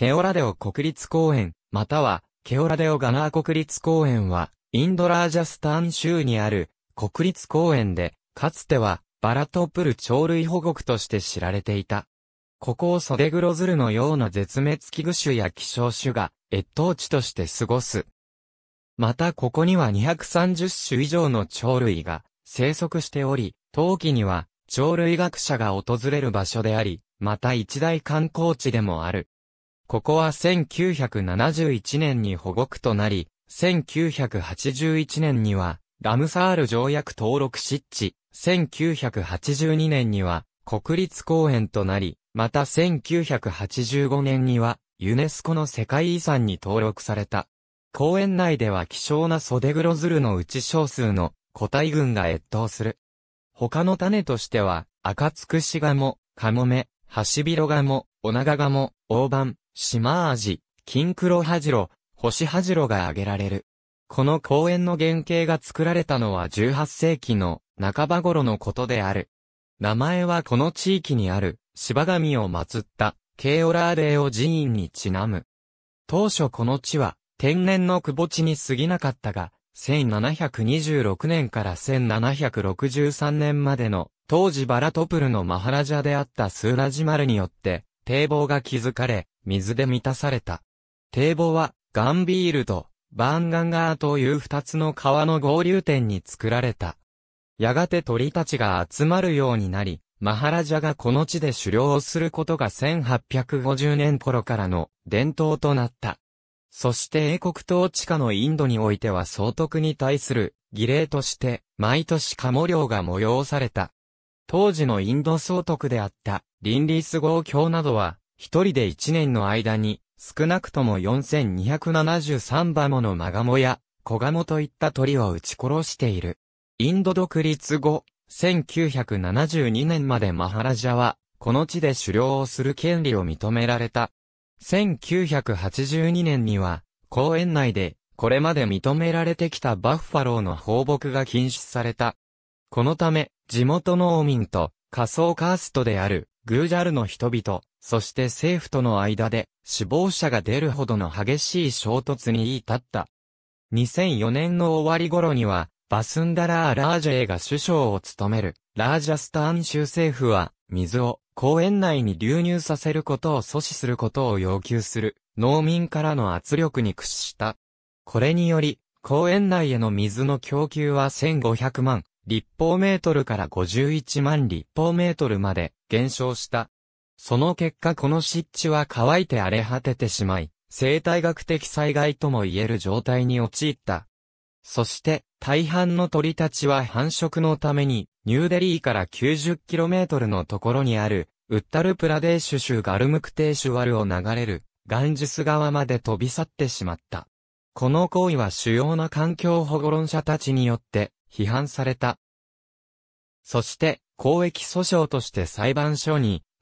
ケオラデオ国立公園、または、ケオラデオガナー国立公園は、インドラージャスタン州にある国立公園で、かつては、バラトプル鳥類保護区として知られていた。ここをソデグロズルのような絶滅危惧種や希少種が越冬地として過ごす。またここには230種以上の鳥類が生息しており、冬季には鳥類学者が訪れる場所であり、また一大観光地でもある。ここは1971年に保護区となり、1981年には、ラムサール条約登録湿地、1982年には、国立公園となり、また1985年には、ユネスコの世界遺産に登録された。公園内では希少な袖黒鶴ズルのうち少数の個体群が越冬する。他の種としては、赤つくしガモ、カモメ、ハシビロガモ、オナガガモ、オオバン、シマアジ、金黒ハジロ、星ハジロが挙げられる。この公園の原型が作られたのは18世紀の半ば頃のことである。名前はこの地域にある、芝神を祀った、ケオラーデーを寺院にちなむ。当初この地は、天然の窪地に過ぎなかったが、1726年から1763年までの、当時バラトプルのマハラジャであったスーラジマルによって、堤防が築かれ、水で満たされた。堤防は、ガンビールと、バーンガンガーという二つの川の合流点に作られた。やがて鳥たちが集まるようになり、マハラジャがこの地で狩猟をすることが1850年頃からの伝統となった。そして英国統治下のインドにおいては総督に対する儀礼として、毎年カモ漁が催された。当時のインド総督であった、リンリース号卿などは、一人で一年の間に、少なくとも4273羽ものマガモや、コガモといった鳥を撃ち殺している。インド独立後、1972年までマハラジャは、この地で狩猟をする権利を認められた。1982年には、公園内で、これまで認められてきたバッファローの放牧が禁止された。このため、地元農民と、仮想カーストである、グージャルの人々、そして政府との間で死亡者が出るほどの激しい衝突に至った。2004年の終わり頃には、バスンダラー・ラージェイが首相を務める、ラージャスターン州政府は、水を公園内に流入させることを阻止することを要求する、農民からの圧力に屈した。これにより、公園内への水の供給は1500万立方メートルから51万立方メートルまで減少した。その結果この湿地は乾いて荒れ果ててしまい、生態学的災害とも言える状態に陥った。そして、大半の鳥たちは繁殖のために、ニューデリーから 90km のところにある、ウッタルプラデーシュ州ガルムクテーシュワルを流れる、ガンジス川まで飛び去ってしまった。この行為は主要な環境保護論者たちによって、批判された。そして、公益訴訟として裁判所に、